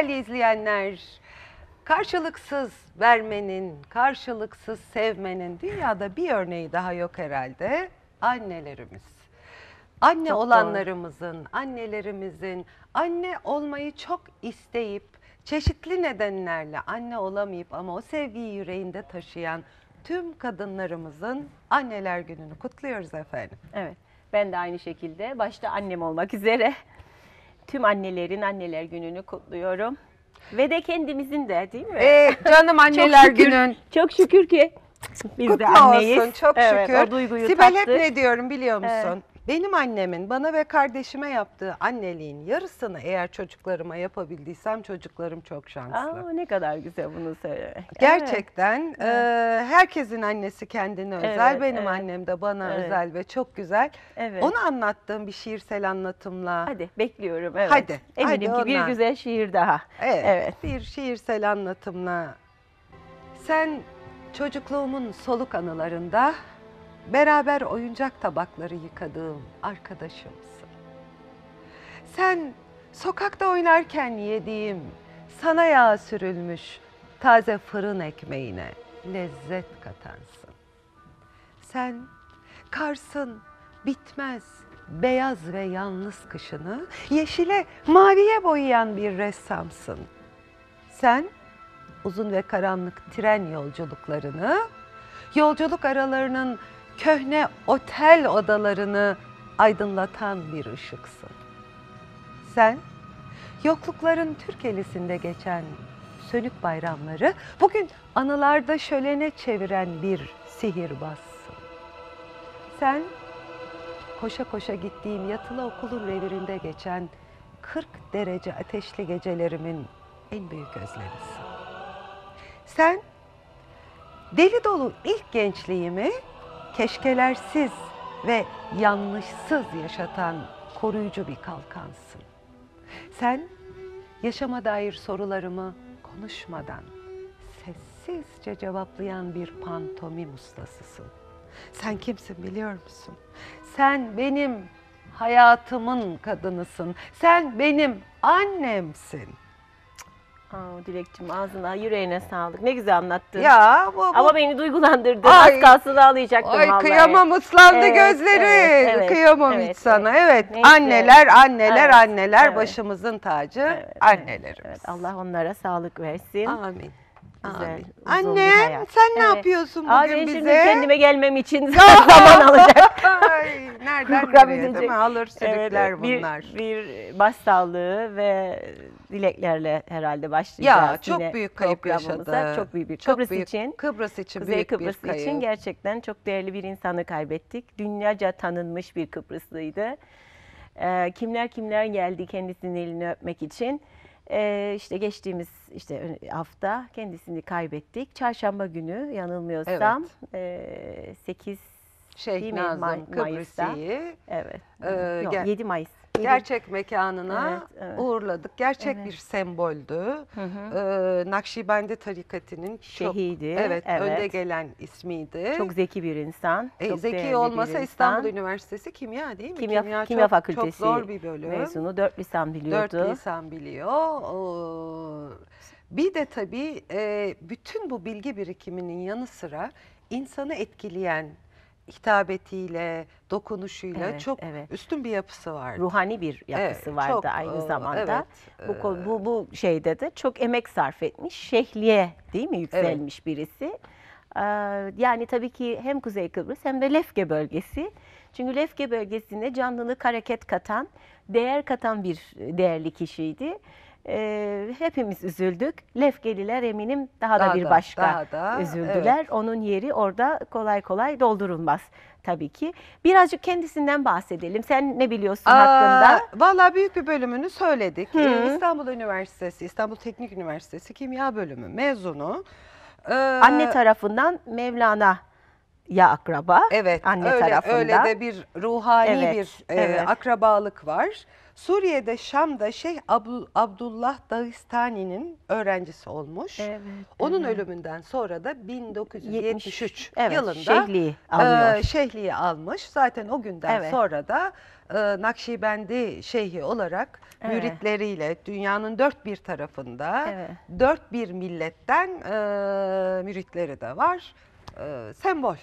Değerli izleyenler, karşılıksız vermenin, karşılıksız sevmenin dünyada bir örneği daha yok herhalde. Annelerimiz. Anne çok olanlarımızın, doğru. annelerimizin anne olmayı çok isteyip çeşitli nedenlerle anne olamayıp ama o sevgiyi yüreğinde taşıyan tüm kadınlarımızın anneler gününü kutluyoruz efendim. Evet. Ben de aynı şekilde başta annem olmak üzere tüm annelerin anneler gününü kutluyorum. Ve de kendimizin de değil mi? Ee, canım anneler çok şükür, günün. Çok şükür ki biz Kutlu de anneyiz. olsun çok evet, şükür. O duyguyu Sibel tattık. hep ne diyorum biliyor musun? Evet. Benim annemin bana ve kardeşime yaptığı anneliğin yarısını eğer çocuklarıma yapabildiysem çocuklarım çok şanslı. Aa, ne kadar güzel bunu söylemek. Gerçekten evet. e, herkesin annesi kendine özel. Benim evet. annem de bana evet. özel ve çok güzel. Evet. Onu anlattığım bir şiirsel anlatımla. Hadi bekliyorum. Evet. Hadi. Eminim hadi ki ondan. bir güzel şiir daha. Evet, evet. Bir şiirsel anlatımla. Sen çocukluğumun soluk anılarında beraber oyuncak tabakları yıkadığım arkadaşımsın. Sen sokakta oynarken yediğim sana yağ sürülmüş taze fırın ekmeğine lezzet katansın. Sen karsın bitmez beyaz ve yalnız kışını yeşile maviye boyayan bir ressamsın. Sen uzun ve karanlık tren yolculuklarını, yolculuk aralarının köhne otel odalarını aydınlatan bir ışıksın. Sen yoklukların Türkelisinde geçen sönük bayramları bugün anılarda şölene çeviren bir sihirbazsın. Sen koşa koşa gittiğim yatılı okulun revirinde geçen 40 derece ateşli gecelerimin en büyük özlemisin. Sen deli dolu ilk gençliğimi keşkelersiz ve yanlışsız yaşatan koruyucu bir kalkansın. Sen yaşama dair sorularımı konuşmadan sessizce cevaplayan bir pantomim ustasısın. Sen kimsin biliyor musun? Sen benim hayatımın kadınısın. Sen benim annemsin.'' Aa, Dilekçim ağzına yüreğine sağlık. Ne güzel anlattın. Ya bu, bu... Ama beni duygulandırdı. Ay, Az kalsın ağlayacaktım ay, vallahi. Kıyamam ıslandı evet, gözleri. Evet, evet, kıyamam evet, hiç sana. Evet. evet. Anneler, anneler, evet, anneler evet. başımızın tacı evet, annelerimiz. Evet, Allah onlara sağlık versin. Amin. Güzel, Amin. Anne sen ne yapıyorsun bugün Abi, bize? Şimdi kendime gelmem için zaman alacak. nereden nereye değil mi? Alır sürükler evet, bunlar. Bir, bir baş sağlığı ve dileklerle herhalde başlayacağız. Ya çok yine büyük kayıp yaşadı. Çok büyük bir çok Kıbrıs büyük, için. Kıbrıs için Kuzey büyük Kıbrıs bir kayıp. için gerçekten çok değerli bir insanı kaybettik. Dünyaca tanınmış bir Kıbrıslıydı. Ee, kimler kimler geldi kendisinin elini öpmek için. Ee, işte geçtiğimiz işte hafta kendisini kaybettik. Çarşamba günü yanılmıyorsam evet. e, ee, 8 Şeyh Nazım May Kıbrıs'ı. Evet. Ee, Yok, gel- 7 Mayıs. Geri... Gerçek mekanına evet, evet. uğurladık. Gerçek evet. bir semboldü. Hı hı. Ee, Nakşibendi tarikatinin şehidi. Çok, evet, evet, önde gelen ismiydi. Çok zeki bir insan. E, çok zeki olmasa insan. İstanbul Üniversitesi kimya değil mi? Kimya, kimya, kimya çok, fakültesi. Çok zor bir bölüm. Mezunu dört lisan biliyordu. Dört lisan biliyor. Ee, bir de tabii e, bütün bu bilgi birikiminin yanı sıra insanı etkileyen hitabetiyle, dokunuşuyla evet, çok evet. üstün bir yapısı vardı. Ruhani bir yapısı evet, vardı çok, aynı zamanda. Evet, bu, e, bu bu şeyde de çok emek sarf etmiş. Şehliye değil mi yükselmiş evet. birisi. Ee, yani tabii ki hem Kuzey Kıbrıs hem de Lefke bölgesi. Çünkü Lefke bölgesinde canlılık, hareket katan, değer katan bir değerli kişiydi e, hepimiz üzüldük. Lefgeliler eminim daha, daha da bir da, başka daha da, üzüldüler. Evet. Onun yeri orada kolay kolay doldurulmaz tabii ki. Birazcık kendisinden bahsedelim. Sen ne biliyorsun Aa, hakkında? Valla büyük bir bölümünü söyledik. Hı. Ee, İstanbul Üniversitesi, İstanbul Teknik Üniversitesi Kimya Bölümü mezunu. Ee, Anne tarafından Mevlana ya akraba. Evet. Anne öyle, tarafından. Öyle de bir ruhani evet, bir e, evet. akrabalık var. Suriye'de Şam'da Şeyh Abdullah Dağistani'nin öğrencisi olmuş. Evet. Onun evet. ölümünden sonra da 1973 evet, yılında şehliği, E, şehliği almış. Zaten o günden evet. sonra da e, Nakşibendi şeyhi olarak evet. müritleriyle dünyanın dört bir tarafında evet. dört bir milletten e, müritleri de var. E, sembol.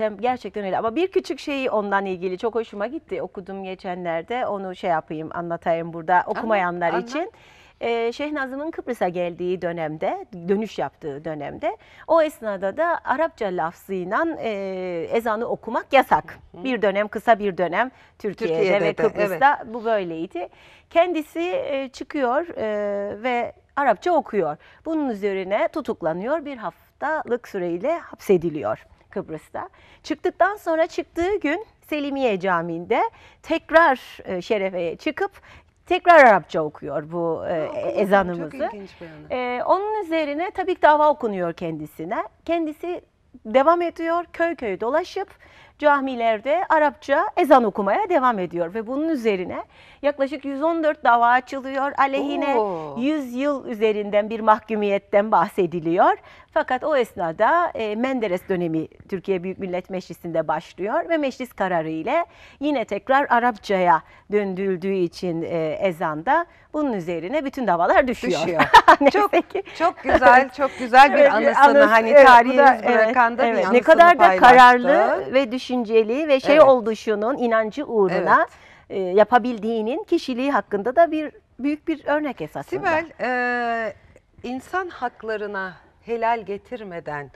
Tem, gerçekten öyle ama bir küçük şeyi ondan ilgili çok hoşuma gitti. Okudum geçenlerde onu şey yapayım anlatayım burada okumayanlar anlat, için. Anlat. Ee, Şeyh Nazım'ın Kıbrıs'a geldiği dönemde, dönüş yaptığı dönemde o esnada da Arapça lafzıyla e, ezanı okumak yasak. Hı. Bir dönem kısa bir dönem Türkiye'de, Türkiye'de ve de, Kıbrıs'ta evet. bu böyleydi. Kendisi e, çıkıyor e, ve Arapça okuyor. Bunun üzerine tutuklanıyor bir haftalık süreyle hapsediliyor. Kıbrıs'ta. Çıktıktan sonra çıktığı gün Selimiye Camii'nde tekrar e, şerefeye çıkıp tekrar Arapça okuyor bu e, ezanımızı. Çok ilginç bir e, onun üzerine tabii ki dava okunuyor kendisine. Kendisi devam ediyor köy köy dolaşıp camilerde Arapça ezan okumaya devam ediyor ve bunun üzerine yaklaşık 114 dava açılıyor. Aleyhine Oo. 100 yıl üzerinden bir mahkumiyetten bahsediliyor. Fakat o esnada e, Menderes dönemi Türkiye Büyük Millet Meclisi'nde başlıyor ve meclis kararı ile yine tekrar Arapçaya döndürüldüğü için e, ezanda bunun üzerine bütün davalar düşüyor. düşüyor. çok ki. çok güzel, çok güzel bir evet, anısını anısı, hani evet, tarihimiz evet, bırakan da evet, bir evet. Ne kadar da kararlı ve düşün düşünceli ve şey evet. oluşunun inancı uğruna evet. e, yapabildiğinin kişiliği hakkında da bir büyük bir örnek esasında. Sibel, e, insan haklarına helal getirmeden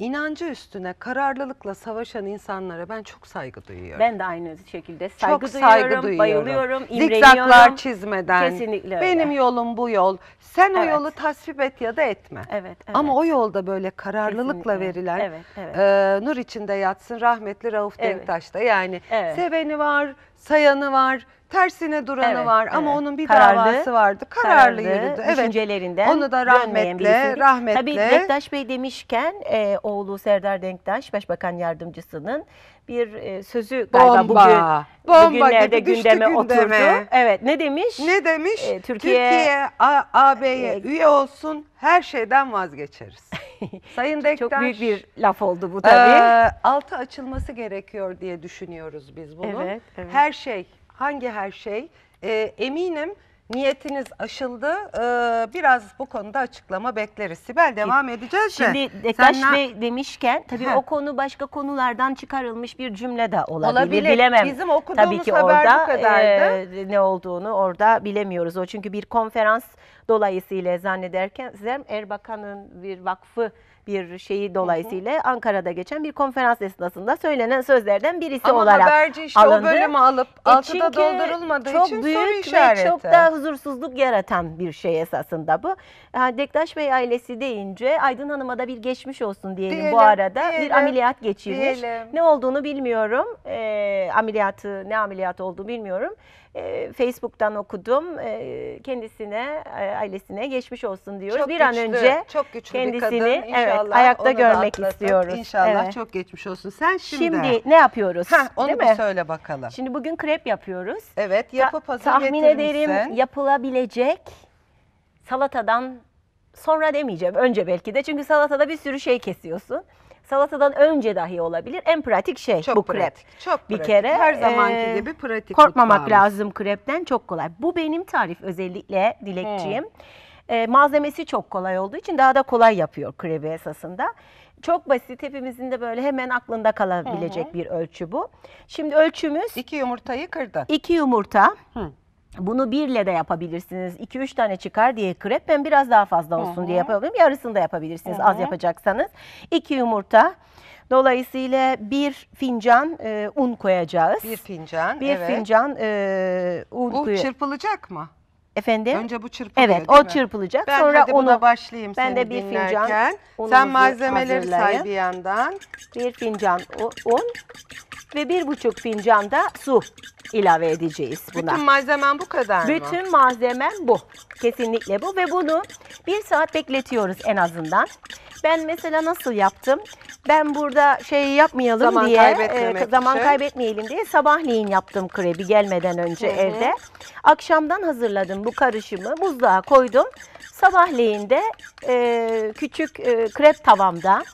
inancı üstüne kararlılıkla savaşan insanlara ben çok saygı duyuyorum. Ben de aynı şekilde saygı, çok duyuyorum, saygı duyuyorum, bayılıyorum, imreniyorum. Zikzaklar çizmeden. Kesinlikle öyle. Benim yolum bu yol. Sen evet. o yolu tasvip et ya da etme. Evet. evet. Ama o yolda böyle kararlılıkla Kesinlikle. verilen evet, evet. E, nur içinde yatsın rahmetli Rauf evet. Denktaş da yani evet. seveni var, sayanı var, Tersine duranı evet, var ama evet. onun bir kararlı, davası vardı. Kararlı, kararlı yürüdü. Evet. Düşüncelerinden Onu da rahmetle, rahmetle. Tabii Denktaş Bey demişken e, oğlu Serdar Denktaş Başbakan Yardımcısının bir e, sözü galiba Bomba. bugün Bomba bugünlerde gibi gündeme, gündeme oturdu. Evet ne demiş? Ne demiş? E, Türkiye, Türkiye AB'ye e, üye olsun her şeyden vazgeçeriz. Sayın Dektaş. Çok büyük bir laf oldu bu tabii. E, altı açılması gerekiyor diye düşünüyoruz biz bunu. Evet, evet. Her şey hangi her şey? E, eminim niyetiniz aşıldı. E, biraz bu konuda açıklama bekleriz. Sibel devam edeceğiz Şimdi Dekaş Sen Bey demişken tabii He. o konu başka konulardan çıkarılmış bir cümle de olabilir. Olabilir. Bilemem. Bizim okuduğumuz tabii ki haber orada bu e, kadardı. e, ne olduğunu orada bilemiyoruz. O çünkü bir konferans dolayısıyla zannederken Zem Erbakan'ın bir vakfı bir şeyi dolayısıyla hı hı. Ankara'da geçen bir konferans esnasında söylenen sözlerden birisi Ama olarak alındı. Ama haberci işte alındı. o bölümü alıp e altıda doldurulmadığı çok için büyük soru işareti. Ve çok da huzursuzluk yaratan bir şey esasında bu. Dektaş Bey ailesi deyince Aydın Hanım'a da bir geçmiş olsun diyelim, diyelim bu arada. Diyelim, bir ameliyat geçirmiş. Diyelim. Ne olduğunu bilmiyorum. E, ameliyatı ne ameliyat olduğu bilmiyorum. E, Facebook'tan okudum. E, kendisine, e, ailesine geçmiş olsun diyoruz. Çok bir güçlü, an önce çok güçlü kendisini bir kadın. evet, ayakta görmek istiyoruz. İnşallah evet. çok geçmiş olsun. Sen şimdi Şimdi ne yapıyoruz? Heh, onu bir söyle bakalım. Şimdi bugün krep yapıyoruz. Evet, yapıp hazır Ta- Tahmin ederim yapılabilecek salatadan sonra demeyeceğim. Önce belki de çünkü salatada bir sürü şey kesiyorsun. Salatadan önce dahi olabilir. En pratik şey çok bu pratik, krep. Çok pratik. bir kere her zamanki e, gibi pratik. Korkmamak mutfağımız. lazım krepten çok kolay. Bu benim tarif özellikle dilekçiyim. E, malzemesi çok kolay olduğu için daha da kolay yapıyor krebi esasında. Çok basit hepimizin de böyle hemen aklında kalabilecek hı hı. bir ölçü bu. Şimdi ölçümüz... iki yumurtayı kırdın. İki yumurta. Hı. Bunu birle de yapabilirsiniz. 2-3 tane çıkar diye krep ben biraz daha fazla olsun Hı -hı. diye yapabilirim. Yarısını da yapabilirsiniz Hı -hı. az yapacaksanız. 2 yumurta. Dolayısıyla bir fincan e, un koyacağız. Bir fincan. Bir evet. fincan e, un. Bu çırpılacak mı? Efendim? Önce bu çırpılıyor Evet o çırpılacak. Ben Sonra hadi onu, buna başlayayım ben de bir dinlerken. fincan. Sen malzemeleri hazırlayın. say bir yandan. Bir fincan un ve bir buçuk fincan da su ilave edeceğiz buna. Bütün malzemen bu kadar mı? Bütün malzemem bu. Kesinlikle bu ve bunu bir saat bekletiyoruz en azından. Ben mesela nasıl yaptım? Ben burada şey yapmayalım Zaman diye, e, zaman için. kaybetmeyelim diye sabahleyin yaptım krebi gelmeden önce Hı -hı. evde. Akşamdan hazırladım bu karışımı, buzluğa koydum. Sabahleyin de e, küçük e, krep tavamda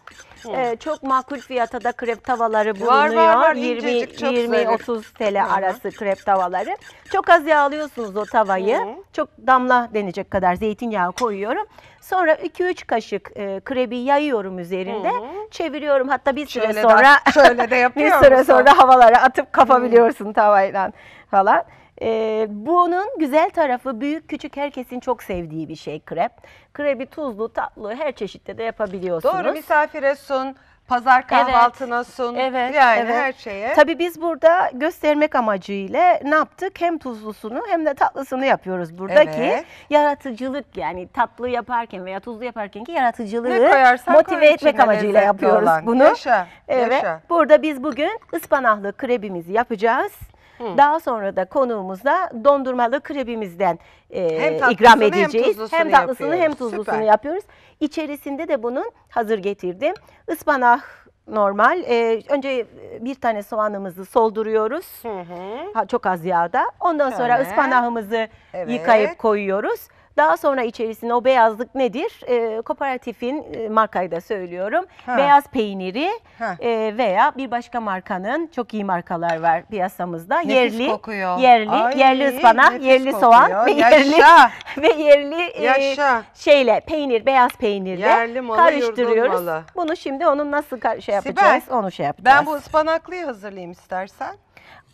ee, çok makul fiyata da krep tavaları bulunuyor. Var, var, var. 20 30 TL arası krep tavaları. Çok az yağlıyorsunuz o tavayı. Hı. Çok damla denecek kadar zeytinyağı koyuyorum. Sonra 2-3 kaşık e, krebi yayıyorum üzerinde. Çeviriyorum. Hatta bir süre Şöyle de- sonra şöyle de yapıyor bir süre sonra havalara atıp kapabiliyorsun tavayla falan. Ee, bunun güzel tarafı büyük küçük herkesin çok sevdiği bir şey krep. Krebi tuzlu, tatlı her çeşitte de yapabiliyorsunuz. Doğru misafire sun, pazar kahvaltına evet, sun evet, yani evet. her şeye. Tabii biz burada göstermek amacıyla ne yaptık? Hem tuzlusunu hem de tatlısını yapıyoruz buradaki. Evet. Yaratıcılık yani tatlı yaparken veya tuzlu yaparken ki yaratıcılığı motive etmek amacıyla yapıyoruz olan. bunu. Yaşa, evet. Yaşa. Burada biz bugün ıspanaklı krebimizi yapacağız. Hı. Daha sonra da konuğumuzda dondurmalı krebimizden e, ikram edeceğiz. Hem, hem tatlısını yapıyoruz. hem tuzlusunu Süper. yapıyoruz. İçerisinde de bunun hazır getirdim. Ispanak normal. Ee, önce bir tane soğanımızı solduruyoruz. Hı hı. Ha, çok az yağda. Ondan Şöyle. sonra ıspanağımızı evet. yıkayıp koyuyoruz. Daha sonra içerisinde o beyazlık nedir? E, kooperatifin e, markayı da söylüyorum. Ha. Beyaz peyniri e, veya bir başka markanın çok iyi markalar var piyasamızda. Nefis yerli kokuyor. yerli Ay, yerli ıspanak, nefis yerli soğan kokuyor. ve yerli ve yerli e, Yaşa. şeyle peynir, beyaz peynirle Yerli malı, karıştırıyoruz. malı. Bunu şimdi onun nasıl kar- şey Sibel, yapacağız? onu şey yapacağız. Ben bu ıspanaklıyı hazırlayayım istersen.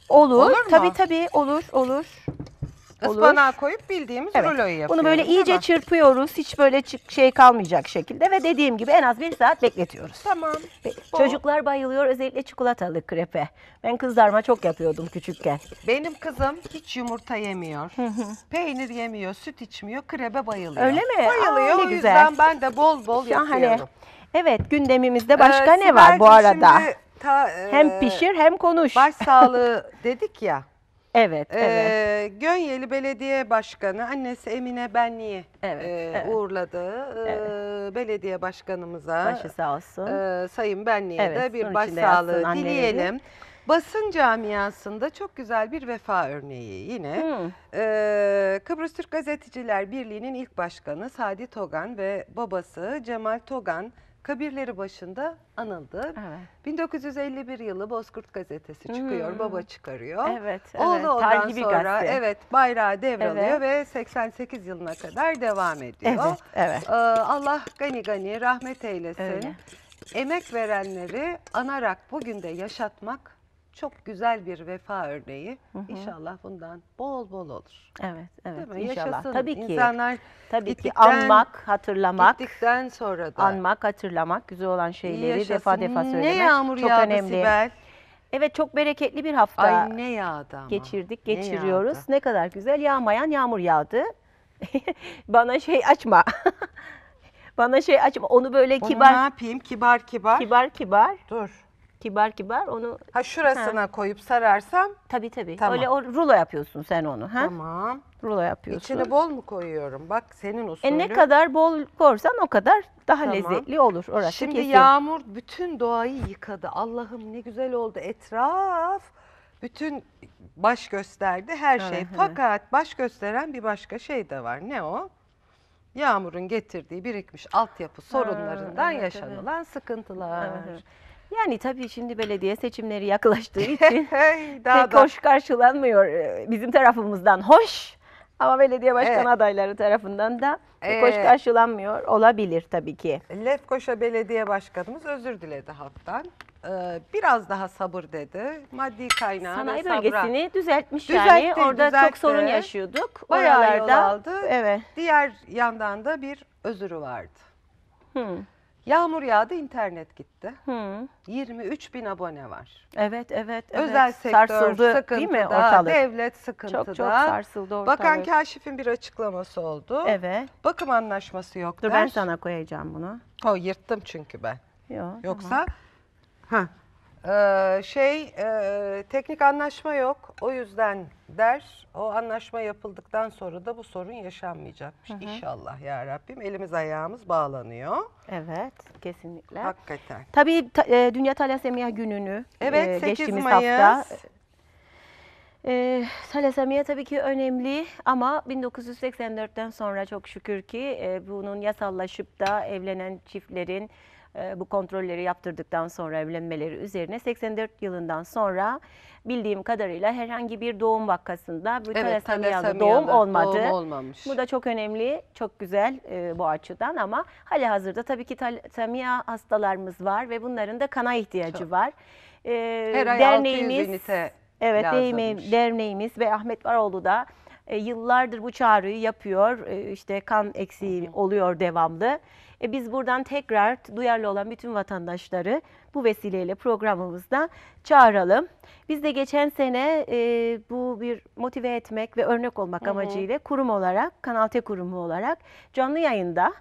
Olur. Olur mu? Tabii tabii olur olur olur. Ispanağa koyup bildiğimiz Evet. ruloyu yapıyoruz. Bunu böyle iyice Tamam. çırpıyoruz. Hiç böyle şey kalmayacak şekilde ve dediğim gibi en az bir saat bekletiyoruz. Tamam. Ve Bu- Çocuklar bayılıyor özellikle çikolatalı krepe. Ben kızlarma çok yapıyordum küçükken. Benim kızım hiç yumurta yemiyor. peynir yemiyor, süt içmiyor, krebe bayılıyor. Öyle mi? Bayılıyor. Aa, ne o güzel. yüzden ben de bol bol Şahane. yapıyorum. Evet gündemimizde başka Ee, ne var bu arada? şimdi ta, e, Hem pişir hem konuş. Baş sağlığı dedik ya. Evet, Ee, evet. Gönyeli Belediye Başkanı annesi Emine Benli'yi Evet, e, evet. uğurladı. Ee, Belediye Başkanımıza Başı sağ olsun. e, Sayın Benli'ye Evet, de bir nur içinde yatsın başsağlığı anneleri. dileyelim. Basın camiasında çok güzel bir vefa örneği yine. Hı. Hmm. Ee, Kıbrıs Türk Gazeteciler Birliği'nin ilk başkanı Sadi Togan ve babası Cemal Togan kabirleri başında anıldı. Evet. 1951 yılı Bozkurt gazetesi çıkıyor. Hmm. Baba çıkarıyor. Evet. Oğlu evet. ondan Terhibi sonra gazete. evet bayrağı devralıyor evet. ve 88 yılına kadar devam ediyor. Evet. evet. Ee, Allah gani gani rahmet eylesin. Öyle. Emek verenleri anarak bugün de yaşatmak çok güzel bir vefa örneği. Hı hı. İnşallah bundan bol bol olur. Evet, evet. Değil mi? inşallah. Yaşasın. Tabii ki. İnsanlar tabii ki anmak, hatırlamak. Gittikten sonra da anmak, hatırlamak güzel olan şeyleri yaşasın. defa defa söylemek ne yağmur çok yağdı önemli. Sibel. Evet çok bereketli bir hafta. Ay ne yağdı ama. Geçirdik, geçiriyoruz. Ne, yağdı? ne kadar güzel. Yağmayan yağmur yağdı. Bana şey açma. Bana şey açma. Onu böyle Onu kibar. ne yapayım? Kibar kibar. Kibar kibar. Dur kibar kibar onu Ha şurasına koyup sararsam tabii tabii. Tamam. Öyle o rulo yapıyorsun sen onu. Ha? tamam. Rulo yapıyorsun. İçine bol mu koyuyorum? Bak senin usulün. E ne kadar bol korsan o kadar daha Tamam. lezzetli olur orası Şimdi kesin. yağmur bütün doğayı yıkadı. Allah'ım ne güzel oldu etraf. Bütün baş gösterdi her şey. Fakat baş gösteren bir başka şey de var. Ne o? Yağmurun getirdiği birikmiş altyapı sorunlarından yaşanılan sıkıntılar. Yani tabii şimdi belediye seçimleri yaklaştığı için Daha pek da. hoş karşılanmıyor e, bizim tarafımızdan hoş ama belediye başkanı Evet. adayları tarafından da pek hoş ee, karşılanmıyor olabilir tabii ki. Lefkoşa Belediye Başkanımız özür diledi halktan. Ee, biraz daha sabır dedi. Maddi kaynağı Sanayi ve sabra. bölgesini düzeltmiş yani. Düzeltti, Orada çok sorun yaşıyorduk. Bayağı yol aldı. Evet. Diğer yandan da bir özürü vardı. Hı. Hmm. Yağmur yağdı internet gitti. Hı. 23 bin abone var. Evet evet. evet. Özel sektör sarsıldı, sıkıntıda, değil mi ortalık? devlet sıkıntıda. Çok çok sarsıldı ortalık. Bakan Kaşif'in bir açıklaması oldu. Evet. Bakım anlaşması yok Dur der. ben sana koyacağım bunu. O yırttım çünkü ben. Yok. Yoksa ha. Ee, şey e, teknik anlaşma yok. O yüzden der. O anlaşma yapıldıktan sonra da bu sorun yaşanmayacakmış. Hı hı. İnşallah ya Rabbim. Elimiz ayağımız bağlanıyor. Evet, kesinlikle. Hakikaten. Tabii ta, e, Dünya Talasemiya Günü'nü evet, e, geçtiğimiz Mayıs. hafta e, talasemiya tabii ki önemli ama 1984'ten sonra çok şükür ki e, bunun yasallaşıp da evlenen çiftlerin ee, bu kontrolleri yaptırdıktan sonra evlenmeleri üzerine 84 yılından sonra bildiğim kadarıyla herhangi bir doğum vakasında bir evet, talasemiyalı doğum olmadı. Doğum olmamış. Bu da çok önemli, çok güzel e, bu açıdan ama hali hazırda tabii ki talasemiya hastalarımız var ve bunların da kana ihtiyacı çok. var. E, Her ay derneğimiz, ünite Evet, lazımmış. derneğimiz ve Ahmet Varoğlu da e, yıllardır bu çağrıyı yapıyor. E, işte kan eksiği Hı -hı. oluyor devamlı. E, biz buradan tekrar duyarlı olan bütün vatandaşları bu vesileyle programımızda çağıralım. Biz de geçen sene e, bu bir motive etmek ve örnek olmak amacıyla kurum olarak, Kanal T kurumu olarak canlı yayında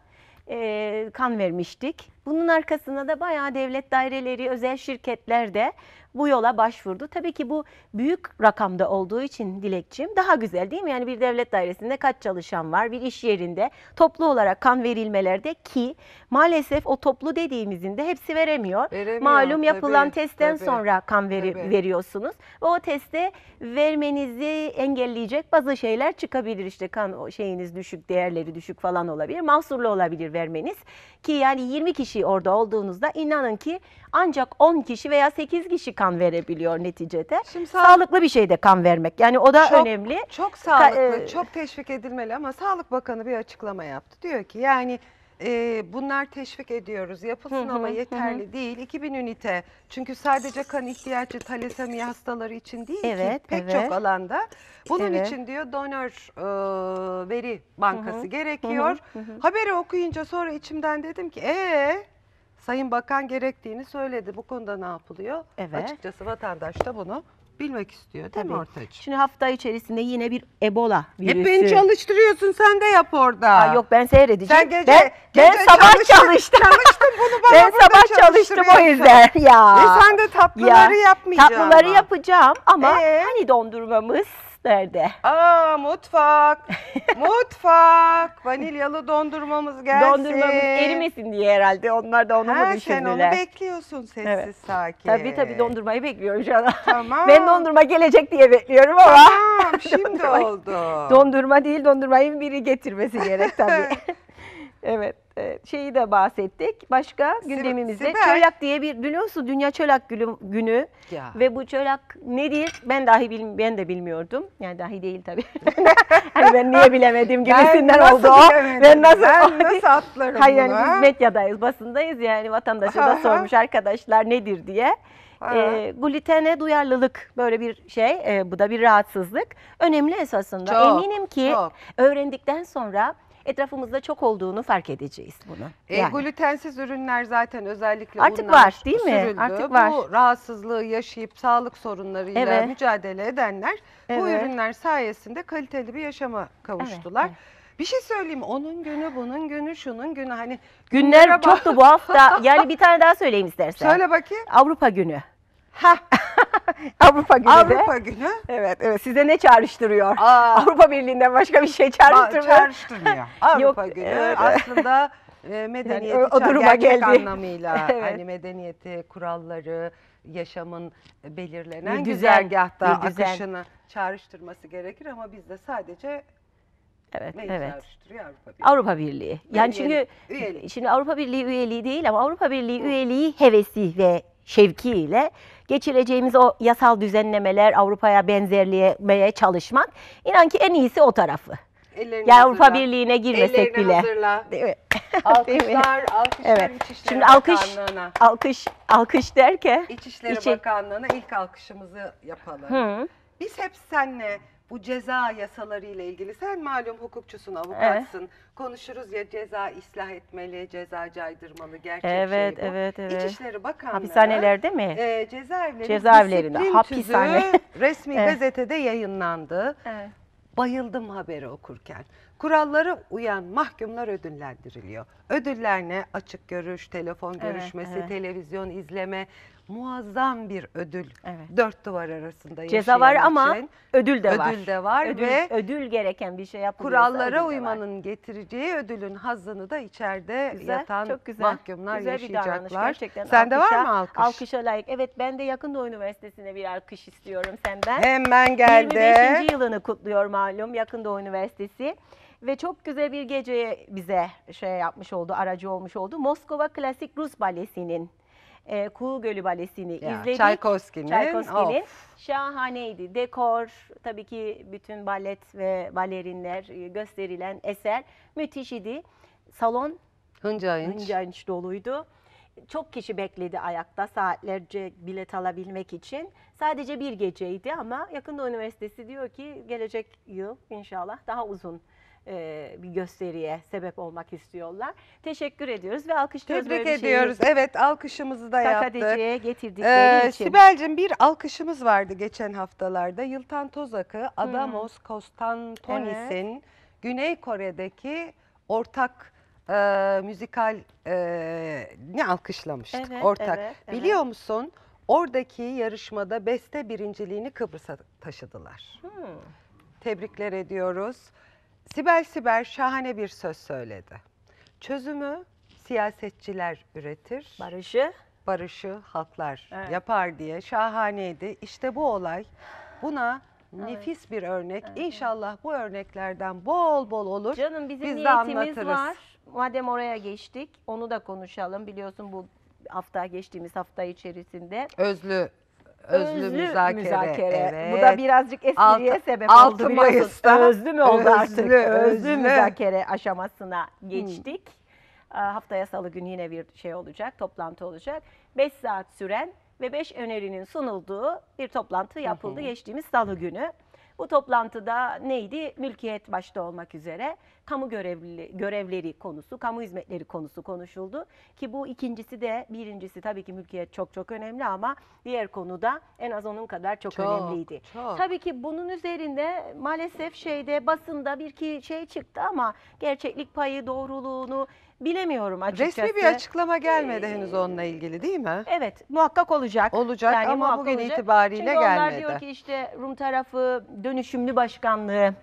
e, kan vermiştik. Bunun arkasına da bayağı devlet daireleri, özel şirketler de bu yola başvurdu. Tabii ki bu büyük rakamda olduğu için dilekçim daha güzel değil mi? Yani bir devlet dairesinde kaç çalışan var, bir iş yerinde toplu olarak kan verilmelerde ki maalesef o toplu dediğimizin de hepsi veremiyor. veremiyor Malum yapılan tabii, testten tabii, sonra kan veri, veriyorsunuz. Ve o teste vermenizi engelleyecek bazı şeyler çıkabilir. İşte kan şeyiniz düşük, değerleri düşük falan olabilir. Mahsurlu olabilir vermeniz ki yani 20 kişi orada olduğunuzda inanın ki ancak 10 kişi veya 8 kişi kan verebiliyor neticede. Şimdi sağ... Sağlıklı bir şeyde kan vermek yani o da çok, önemli. Çok sağlıklı, Ka e, çok teşvik edilmeli ama Sağlık Bakanı bir açıklama yaptı. Diyor ki yani e, bunlar teşvik ediyoruz yapılsın hı hı, ama yeterli hı. değil. 2000 ünite çünkü sadece kan ihtiyacı talasemi hastaları için değil evet, ki pek evet. çok alanda. Bunun evet. için diyor donör e, veri bankası hı hı. gerekiyor. Hı hı, hı. Haberi okuyunca sonra içimden dedim ki eee Sayın Bakan gerektiğini söyledi. Bu konuda ne yapılıyor? Evet. Açıkçası vatandaş da bunu bilmek istiyor değil Tabii. mi Ortaç? Şimdi hafta içerisinde yine bir Ebola e, virüsü. Hep beni çalıştırıyorsun sen de yap orada. Aa, yok ben seyredeceğim. Sen gece, ben, gece ben sabah çalıştım. çalıştım. bunu bana Ben sabah çalıştım o yüzden. Ya. E sen de tatlıları ya, yapmayacaksın. Tatlıları ama. yapacağım ama ee? hani dondurmamız nerede? Aa mutfak. mutfak. Vanilyalı dondurmamız gelsin. Dondurmamız erimesin diye herhalde. Onlar da onu ha, mu şey düşündüler? Sen onu bekliyorsun sessiz evet. sakin. Tabii tabii dondurmayı bekliyorum şu an. Tamam. ben dondurma gelecek diye bekliyorum ama. Tamam şimdi oldu. Dondurma değil dondurmayı biri getirmesi gerek tabii. evet. E, şeyi de bahsettik. Başka gündemimizde Sibel. çölak diye bir biliyorsun Dünya Çölak Günü ya. ve bu çölak nedir? Ben dahi bil, ben de bilmiyordum. Yani dahi değil tabii. hani ben niye bilemedim gibisinden oldu o. Bilemedim? Ben nasıl ben nasıl atlarım Hayır, bunu? yani biz medyadayız, basındayız yani vatandaşı da sormuş arkadaşlar nedir diye. Ha. E, glutene duyarlılık böyle bir şey. E, bu da bir rahatsızlık. Önemli esasında. Çok, Eminim ki çok. öğrendikten sonra etrafımızda çok olduğunu fark edeceğiz bunu. E, yani. glutensiz ürünler zaten özellikle artık unlar var değil mi? Sürüldü. Artık var. Bu rahatsızlığı yaşayıp sağlık sorunlarıyla evet. mücadele edenler evet. bu ürünler sayesinde kaliteli bir yaşama kavuştular. Evet, evet. Bir şey söyleyeyim onun günü bunun günü şunun günü hani günler çoktu bu hafta yani bir tane daha söyleyeyim istersen. Söyle bakayım. Avrupa günü. Avrupa günü Avrupa de. günü. Evet, evet. Size ne çağrıştırıyor? Aa. Avrupa Birliği'nden başka bir şey çağrıştırıyor. çağrıştırmıyor. Avrupa Yok, günü evet. aslında e, yani o, o duruma geldi. anlamıyla evet. hani medeniyeti, kuralları, yaşamın belirlenen güzergahta akışını çağrıştırması gerekir ama biz de sadece Evet, Neyi evet. Avrupa Birliği. Avrupa Birliği. Yani üyelik, çünkü üyelik. şimdi Avrupa Birliği üyeliği değil ama Avrupa Birliği üyeliği hevesi ve şevkiyle geçireceğimiz o yasal düzenlemeler, Avrupa'ya benzerlemeye çalışmak inan ki en iyisi o tarafı. Ellerini yani hazırla. Avrupa Birliği'ne girmesek Ellerini bile. Hazırla. Değil mi? Alkışlar, Değil mi? alkışlar evet. İçişleri Şimdi alkış, Bakanlığı'na. Alkış, alkış derken. İçişleri İçi... Bakanlığı'na ilk alkışımızı yapalım. Hı. Biz hep senle bu ceza yasaları ile ilgili sen malum hukukçusun, avukatsın. Konuşuruz ya ceza islah etmeli, ceza caydırmalı gerçek şey Evet, şey bu. evet, evet. İçişleri Bakanlığı Hapishanelerde mi? e, cezaevleri Cezaevlerinde, hapishane. tüzüğü resmi gazetede yayınlandı. Evet. Bayıldım haberi okurken. Kurallara uyan mahkumlar ödüllendiriliyor. Ödüller ne? Açık görüş, telefon görüşmesi, evet. televizyon izleme, muazzam bir ödül. Evet. Dört duvar arasında Ceza var için. ama ödül de ödül var. de var ödül, ve ödül gereken bir şey yapılıyor. Kurallara uymanın getireceği ödülün hazzını da içeride güzel, yatan çok güzel. mahkumlar güzel yaşayacaklar. Sende alkışa, var mı alkış? Alkışa layık. Evet ben de Yakında Üniversitesi'ne bir alkış istiyorum senden. Hemen geldi. 25. yılını kutluyor malum Yakında Üniversitesi ve çok güzel bir geceye bize şey yapmış oldu, aracı olmuş oldu. Moskova Klasik Rus Balesi'nin e, Kuğu Gölü Balesi'ni izledik. Çaykoski'nin. Çaykoski'nin. Şahaneydi. Dekor, tabii ki bütün balet ve balerinler e, gösterilen eser müthiş idi. Salon hınca hınç. hınca hınç doluydu. Çok kişi bekledi ayakta saatlerce bilet alabilmek için. Sadece bir geceydi ama Yakında Üniversitesi diyor ki gelecek yıl inşallah daha uzun e, bir gösteriye sebep olmak istiyorlar. Teşekkür ediyoruz ve alkışlıyoruz. Tebrik böyle ediyoruz. Şeyi. Evet alkışımızı da yaptık. Kakadeci'ye getirdikleri ee, için. Sibel'cim bir alkışımız vardı geçen haftalarda. Yıltan Tozak'ı Adamos hmm. Konstantonis'in evet. Güney Kore'deki ortak e, müzikal e, ne alkışlamıştık evet, ortak. Evet, evet. Biliyor musun oradaki yarışmada beste birinciliğini Kıbrıs'a taşıdılar. Hmm. Tebrikler ediyoruz. Sibel Siber şahane bir söz söyledi. Çözümü siyasetçiler üretir. Barışı? Barışı halklar evet. yapar diye şahaneydi. İşte bu olay buna nefis evet. bir örnek. Evet. İnşallah bu örneklerden bol bol olur. Canım bizim Biz niyetimiz var. Madem oraya geçtik onu da konuşalım. Biliyorsun bu hafta geçtiğimiz hafta içerisinde. Özlü Özlü, özlü müzakere. müzakere. Evet. Bu da birazcık eskiye Alt, sebep 6 oldu biliyorsun. Mayıs'ta özlü mü oldu özlü, artık? Özlü, özlü müzakere aşamasına hmm. geçtik. Hmm. Haftaya salı günü yine bir şey olacak, toplantı olacak. 5 saat süren ve 5 önerinin sunulduğu bir toplantı yapıldı hı hı. geçtiğimiz salı günü. Bu toplantıda neydi? Mülkiyet başta olmak üzere kamu görevli, görevleri konusu, kamu hizmetleri konusu konuşuldu. Ki bu ikincisi de birincisi tabii ki mülkiyet çok çok önemli ama diğer konuda en az onun kadar çok, çok önemliydi. Çok. Tabii ki bunun üzerinde maalesef şeyde basında bir iki şey çıktı ama gerçeklik payı doğruluğunu bilemiyorum açıkçası. Resmi bir açıklama gelmedi henüz onunla ilgili değil mi? Evet muhakkak olacak. Olacak yani ama bugün olacak. itibariyle Çünkü gelmedi. Çünkü onlar diyor ki işte Rum tarafı dönüşümlü başkanlığı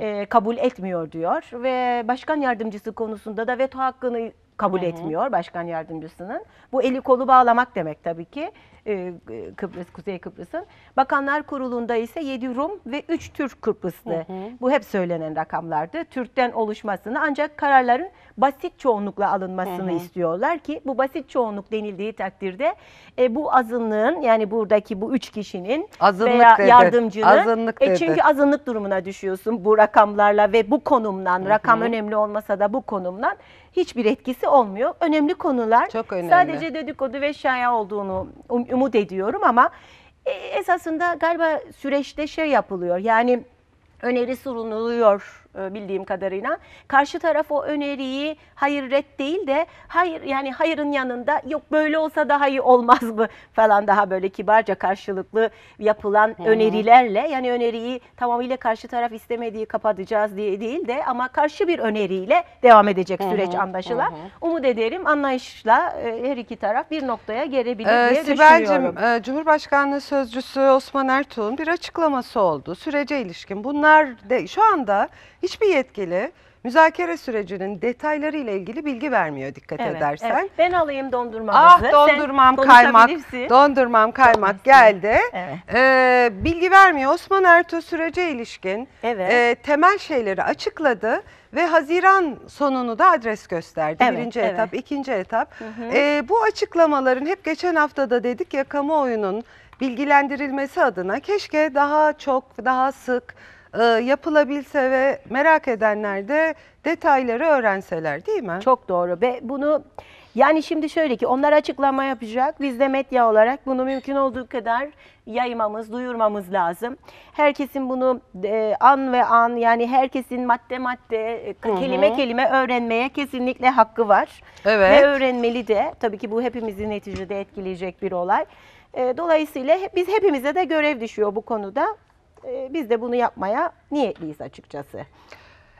e, kabul etmiyor diyor. Ve başkan yardımcısı konusunda da veto hakkını kabul etmiyor başkan yardımcısının. Bu eli kolu bağlamak demek tabii ki e, Kıbrıs, Kuzey Kıbrıs'ın. Bakanlar Kurulu'nda ise 7 Rum ve 3 Türk Kıbrıslı. Bu hep söylenen rakamlardı. Türk'ten oluşmasını ancak kararların basit çoğunlukla alınmasını hı hı. istiyorlar ki bu basit çoğunluk denildiği takdirde e, bu azınlığın yani buradaki bu 3 kişinin azınlık veya dedi. yardımcının azınlık E, çünkü azınlık durumuna düşüyorsun bu rakamlarla ve bu konumdan hı hı. rakam önemli olmasa da bu konumdan hiçbir etkisi olmuyor. Önemli konular Çok önemli. sadece dedikodu ve şaya olduğunu um, umut ediyorum ama e, esasında galiba süreçte şey yapılıyor. Yani öneri sunuluyor e, bildiğim kadarıyla. Karşı taraf o öneriyi hayır red değil de hayır yani hayırın yanında yok böyle olsa daha iyi olmaz mı falan daha böyle kibarca karşılıklı yapılan Hı-hı. önerilerle yani öneriyi tamamıyla karşı taraf istemediği kapatacağız diye değil de ama karşı bir öneriyle devam edecek Hı-hı. süreç anlaşılan. Hı-hı. Umut ederim anlayışla e, her iki taraf bir noktaya gelebilir ee, diye Sibel'cim, düşünüyorum. E, Cumhurbaşkanlığı Sözcüsü Osman Ertuğ'un bir açıklaması oldu. Sürece ilişkin bunlar de, şu anda Hiçbir yetkili müzakere sürecinin detayları ile ilgili bilgi vermiyor dikkat evet, edersen. Evet. Ben alayım dondurmamızı. Ah dondurmam Sen kaymak, dondurmam kaymak geldi. Evet. Ee, bilgi vermiyor. Osman Ertuğ sürece ilişkin evet. e, temel şeyleri açıkladı ve Haziran sonunu da adres gösterdi. Evet, Birinci evet. etap, ikinci etap. Hı hı. E, bu açıklamaların hep geçen hafta da dedik ya kamuoyunun bilgilendirilmesi adına keşke daha çok, daha sık e, yapılabilse ve merak edenler de detayları öğrenseler değil mi? Çok doğru ve bunu yani şimdi şöyle ki onlar açıklama yapacak. Biz de medya olarak bunu mümkün olduğu kadar yaymamız, duyurmamız lazım. Herkesin bunu e, an ve an yani herkesin madde madde, e, kelime kelime öğrenmeye kesinlikle hakkı var. Evet. Ve öğrenmeli de. Tabii ki bu hepimizi neticede etkileyecek bir olay. E, dolayısıyla hep- biz hepimize de görev düşüyor bu konuda. Ee, biz de bunu yapmaya niyetliyiz açıkçası.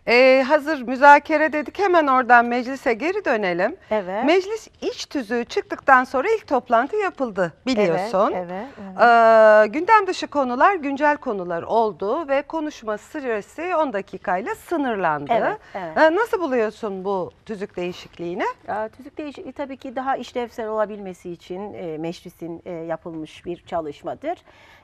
Ee, hazır müzakere dedik hemen oradan meclise geri dönelim. Evet. Meclis iç tüzüğü çıktıktan sonra ilk toplantı yapıldı biliyorsun. Evet, evet, evet. Ee, gündem dışı konular güncel konular oldu ve konuşma süresi 10 dakikayla sınırlandı. Evet, evet. Ee, nasıl buluyorsun bu tüzük değişikliğini? Ee, tüzük değişikliği e, tabii ki daha işlevsel olabilmesi için e, meclisin e, yapılmış bir çalışmadır.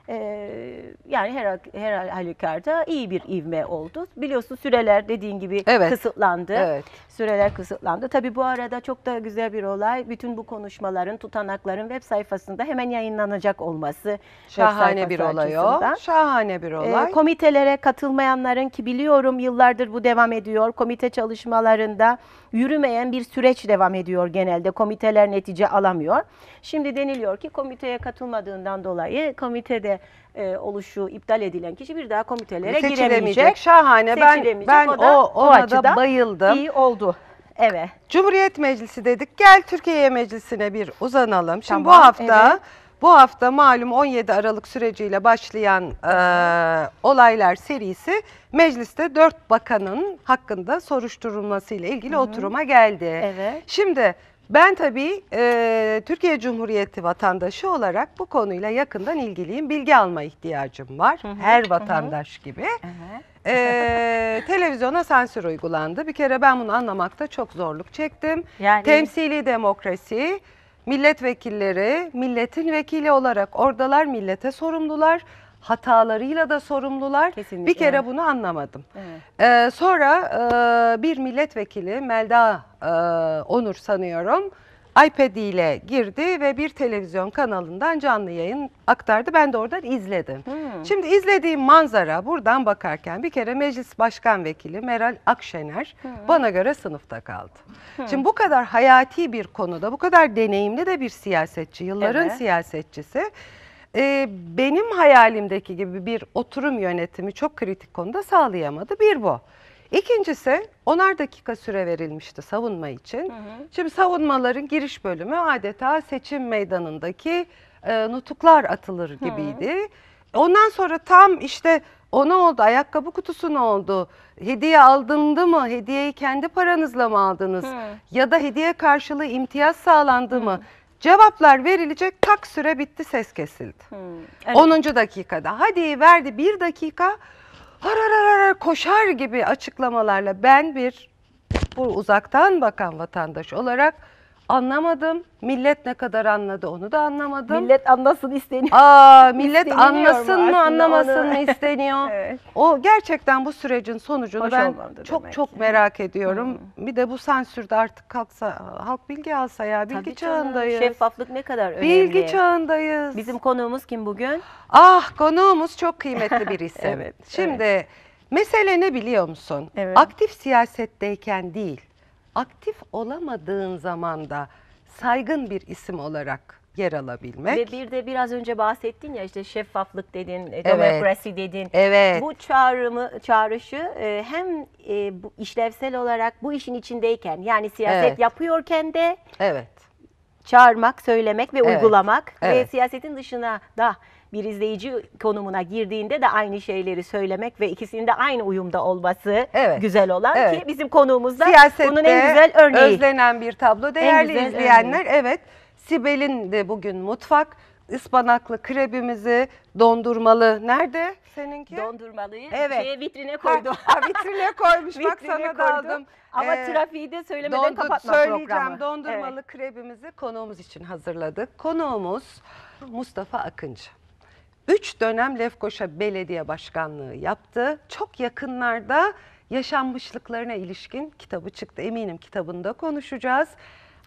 Ee, yani her, her halükarda iyi bir ivme oldu. Biliyorsun süreler dediğin gibi evet. kısıtlandı. Evet. Süreler kısıtlandı. Tabii bu arada çok da güzel bir olay. Bütün bu konuşmaların, tutanakların web sayfasında hemen yayınlanacak olması. Şahane bir olay o. Şahane bir ee, olay. komitelere katılmayanların ki biliyorum yıllardır bu devam ediyor. Komite çalışmalarında yürümeyen bir süreç devam ediyor genelde. Komiteler netice alamıyor. Şimdi deniliyor ki komiteye katılmadığından dolayı komitede e, oluşu iptal edilen kişi bir daha komitelere giremeyecek. Şahane. Ben ben o, da, o, o açıdan bayıldım. İyi oldu. Evet. Cumhuriyet Meclisi dedik. Gel Türkiye Meclisi'ne bir uzanalım. Şimdi tamam, bu hafta evet. Bu hafta malum 17 Aralık süreciyle başlayan e, olaylar serisi mecliste 4 bakanın hakkında soruşturulması ile ilgili Hı -hı. oturuma geldi. Evet. Şimdi ben tabii e, Türkiye Cumhuriyeti vatandaşı olarak bu konuyla yakından ilgiliyim. Bilgi alma ihtiyacım var. Hı hı, Her vatandaş hı. gibi. Hı hı. E, televizyona sansür uygulandı. Bir kere ben bunu anlamakta çok zorluk çektim. Yani... Temsili demokrasi, milletvekilleri milletin vekili olarak oradalar, millete sorumlular hatalarıyla da sorumlular. Kesinlikle. Bir kere bunu anlamadım. Evet. Ee, sonra e, bir milletvekili Melda e, Onur sanıyorum iPad ile girdi ve bir televizyon kanalından canlı yayın aktardı. Ben de oradan izledim. Hmm. Şimdi izlediğim manzara buradan bakarken bir kere meclis başkan vekili Meral Akşener hmm. bana göre sınıfta kaldı. Hmm. Şimdi bu kadar hayati bir konuda bu kadar deneyimli de bir siyasetçi, yılların evet. siyasetçisi e, benim hayalimdeki gibi bir oturum yönetimi çok kritik konuda sağlayamadı. Bir bu. İkincisi onar dakika süre verilmişti savunma için. Hı hı. Şimdi savunmaların giriş bölümü adeta seçim meydanındaki e, nutuklar atılır gibiydi. Hı. Ondan sonra tam işte o ne oldu, ayakkabı kutusu ne oldu, hediye alındı mı, hediyeyi kendi paranızla mı aldınız Hı. ya da hediye karşılığı imtiyaz sağlandı Hı. mı? Cevaplar verilecek tak süre bitti ses kesildi. Hmm, evet. 10. dakikada hadi verdi bir dakika hararar koşar gibi açıklamalarla ben bir bu uzaktan bakan vatandaş olarak Anlamadım. Millet ne kadar anladı onu da anlamadım. Millet anlasın isteniyor. Aa, millet anlasın mı, anlamasın onu. mı isteniyor. evet. O gerçekten bu sürecin sonucunu Hoş ben çok çok ki. merak ediyorum. Hmm. Bir de bu sansürde artık kalksa halk bilgi alsa ya bilgi Tabii çağındayız. Canım. Şeffaflık ne kadar önemli. Bilgi çağındayız. Bizim konuğumuz kim bugün? Ah konuğumuz çok kıymetli bir isim. evet. Şimdi evet. mesele ne biliyor musun? Evet. Aktif siyasetteyken değil aktif olamadığın zaman da saygın bir isim olarak yer alabilmek. Ve bir de biraz önce bahsettin ya işte şeffaflık dedin, e, evet. demokrasi dedin. Evet. Bu çağrımı, çağrışı e, hem e, bu işlevsel olarak bu işin içindeyken yani siyaset evet. yapıyorken de evet. çağırmak, söylemek ve evet. uygulamak evet. ve siyasetin dışına da bir izleyici konumuna girdiğinde de aynı şeyleri söylemek ve ikisinin de aynı uyumda olması evet. güzel olan evet. ki bizim konuğumuzda Siyasette bunun en güzel örneği. özlenen bir tablo. Değerli izleyenler örneği. evet Sibel'in de bugün mutfak ıspanaklı krebimizi dondurmalı nerede seninki? Dondurmalıyı evet. şeye vitrine koydum. Ha, vitrine koymuş bak vitrine sana koydum. da Ama ee, trafiği de söylemeden dondu, kapatma söyleyeceğim. programı. Dondurmalı evet. krebimizi konuğumuz için hazırladık. Konuğumuz Mustafa Akıncı. 3 dönem Lefkoşa Belediye Başkanlığı yaptı. Çok yakınlarda yaşanmışlıklarına ilişkin kitabı çıktı. Eminim kitabında konuşacağız.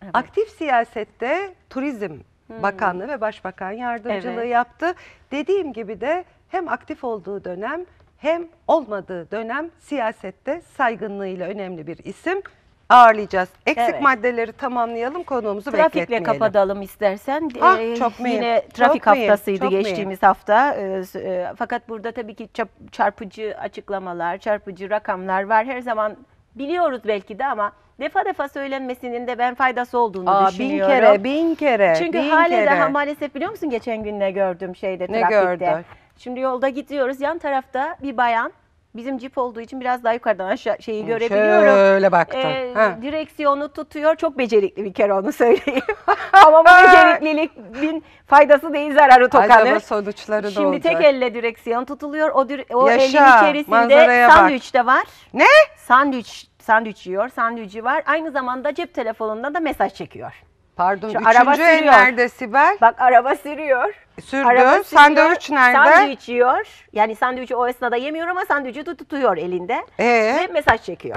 Evet. Aktif siyasette Turizm hmm. Bakanlığı ve Başbakan Yardımcılığı evet. yaptı. Dediğim gibi de hem aktif olduğu dönem hem olmadığı dönem siyasette saygınlığıyla önemli bir isim ağırlayacağız. Eksik Evet. maddeleri tamamlayalım konuğumuzu Trafikle bekletmeyelim. kapatalım istersen. Ah, çok ee, mühim, Yine trafik mühim, haftasıydı çok geçtiğimiz hafta. Ee, e, fakat burada tabii ki çarpıcı açıklamalar, çarpıcı rakamlar var. Her zaman biliyoruz belki de ama defa defa söylenmesinin de ben faydası olduğunu Aa, bin kere bin kere. Çünkü bin hala kere. daha maalesef biliyor musun geçen gün ne gördüm şeyde Ne trafikte. gördün? Şimdi yolda gidiyoruz yan tarafta bir bayan Bizim cip olduğu için biraz daha yukarıdan aşağı şeyi görebiliyorum. Şöyle baktım. Ee, ha. direksiyonu tutuyor. Çok becerikli bir kere onu söyleyeyim. Ama bu becerikliliğin faydası değil zararı tokanı. Acaba sonuçları da Şimdi tek elle direksiyon tutuluyor. O, o Yaşa, elin içerisinde sandviç de var. Ne? Sandviç sandviç yiyor, sandviçi var. Aynı zamanda cep telefonunda da mesaj çekiyor. Pardon, Şu üçüncü araba el sürüyor. nerede Sibel? Bak araba sürüyor sürdü. Arada sürüyor, Sandviç nerede? Sandviç yiyor. Yani sandviçi o esnada yemiyor ama sandviçi tutuyor elinde. Ee? Ve mesaj çekiyor.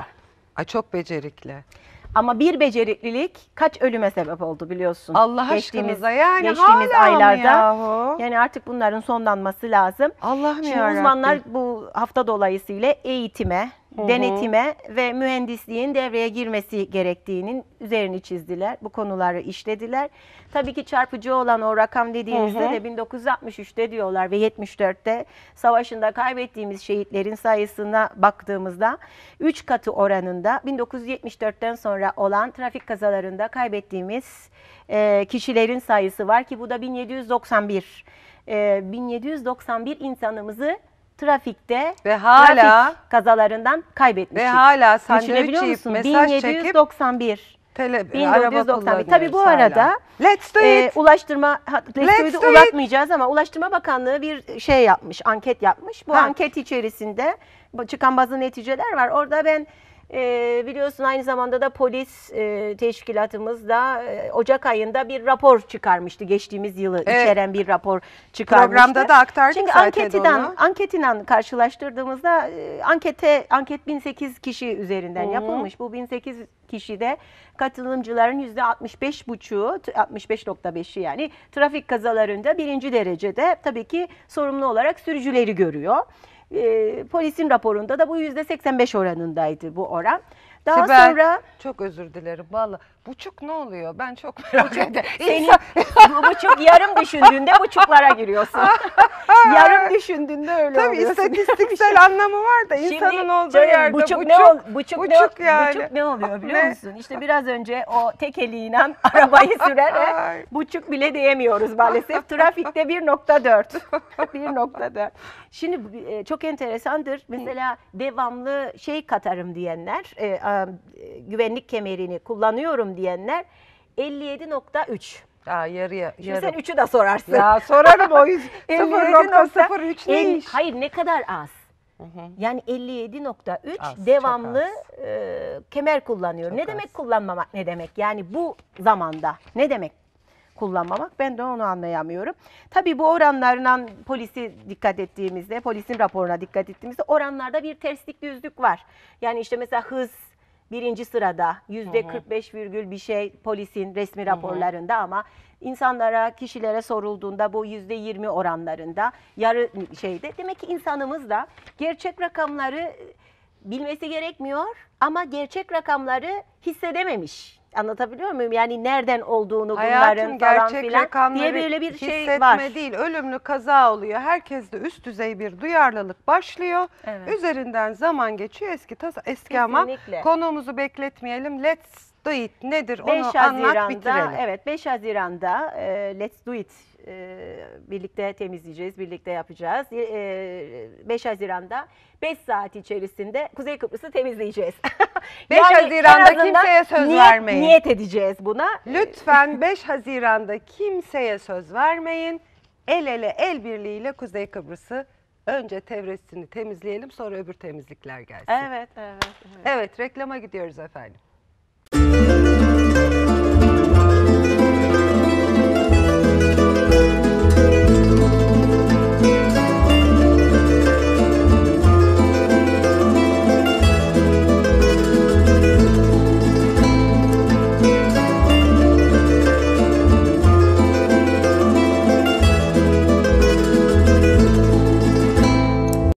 Ay çok becerikli. Ama bir beceriklilik kaç ölüme sebep oldu biliyorsun. Allah aşkınıza yani geçtiğimiz hala aylarda. mı yahu? Yani artık bunların sonlanması lazım. Allah'ım Şimdi yarabbim. uzmanlar bu hafta dolayısıyla eğitime, Hı hı. denetime ve mühendisliğin devreye girmesi gerektiğinin üzerini çizdiler. Bu konuları işlediler. Tabii ki çarpıcı olan o rakam dediğimizde hı hı. de 1963'te diyorlar ve 74'te savaşında kaybettiğimiz şehitlerin sayısına baktığımızda 3 katı oranında 1974'ten sonra olan trafik kazalarında kaybettiğimiz e, kişilerin sayısı var ki bu da 1791. E, 1791 insanımızı trafikte ve hala trafik kazalarından kaybetmiştik. Ve hala sandviç yiyip mesaj 1791. çekip tele, 1491. Tabii bu arada e, hala. Let's do it. E, ulaştırma Let's do ulatmayacağız it. ama Ulaştırma Bakanlığı bir şey yapmış, anket yapmış. Bu ha. anket içerisinde çıkan bazı neticeler var. Orada ben e, biliyorsun aynı zamanda da polis e, teşkilatımız da e, Ocak ayında bir rapor çıkarmıştı. Geçtiğimiz yılı Evet. içeren bir rapor çıkarmıştı. Programda da aktardık Çünkü zaten anketinden, anketinden karşılaştırdığımızda e, ankete anket 1008 kişi üzerinden yapılmış. Bu 1008 kişide katılımcıların yüzde 65,5'u t- 65.5'i yani trafik kazalarında birinci derecede tabii ki sorumlu olarak sürücüleri görüyor. Ee, polisin raporunda da bu yüzde 85 oranındaydı bu oran. Daha Sibel, sonra çok özür dilerim valla Buçuk ne oluyor? Ben çok merak ettim. Senin bu buçuk yarım düşündüğünde buçuklara giriyorsun. yarım düşündüğünde öyle Tabii oluyorsun. istatistiksel anlamı var da insanın Şimdi, olduğu canım, yerde buçuk, buçuk, ne buçuk, buçuk, ne, yani. buçuk ne oluyor biliyor ne? musun? İşte biraz önce o tek eliyle arabayı sürerek buçuk bile diyemiyoruz maalesef. Trafikte 1.4. 1.4. Şimdi e, çok enteresandır. Mesela devamlı şey katarım diyenler, e, e, güvenlik kemerini kullanıyorum istiyorum diyenler 57.3. Ya yarı Şimdi yarı. sen üçü de sorarsın. Ya sorarım o yüz. 0.03 ne iş? Hayır ne kadar az. Hı hı. Yani 57.3 devamlı e, kemer kullanıyor. Çok ne az. demek kullanmamak ne demek? Yani bu zamanda ne demek kullanmamak? Ben de onu anlayamıyorum. Tabii bu oranlardan polisi dikkat ettiğimizde, polisin raporuna dikkat ettiğimizde oranlarda bir terslik düzlük var. Yani işte mesela hız birinci sırada yüzde 45 virgül bir şey polisin resmi raporlarında ama insanlara kişilere sorulduğunda bu yüzde 20 oranlarında yarı şeyde demek ki insanımız da gerçek rakamları bilmesi gerekmiyor ama gerçek rakamları hissedememiş. Anlatabiliyor muyum? Yani nereden olduğunu Hayatım bunların falan gerçek filan diye böyle bir şey var. hissetme değil ölümlü kaza oluyor. Herkes de üst düzey bir duyarlılık başlıyor. Evet. Üzerinden zaman geçiyor eski tas eski Kesinlikle. ama konumuzu bekletmeyelim. Let's do it nedir 5 onu anlat Haziran'da bitirelim. evet 5 Haziran'da e, Let's Do It e, birlikte temizleyeceğiz, birlikte yapacağız. 5 e, e, Haziran'da 5 saat içerisinde Kuzey Kıbrıs'ı temizleyeceğiz. 5 yani Haziran'da kimseye söz niyet, vermeyin. Niyet edeceğiz buna. Lütfen 5 Haziran'da kimseye söz vermeyin. El ele, el birliğiyle Kuzey Kıbrıs'ı önce tevresini temizleyelim sonra öbür temizlikler gelsin. Evet, evet. Evet, evet reklama gidiyoruz efendim.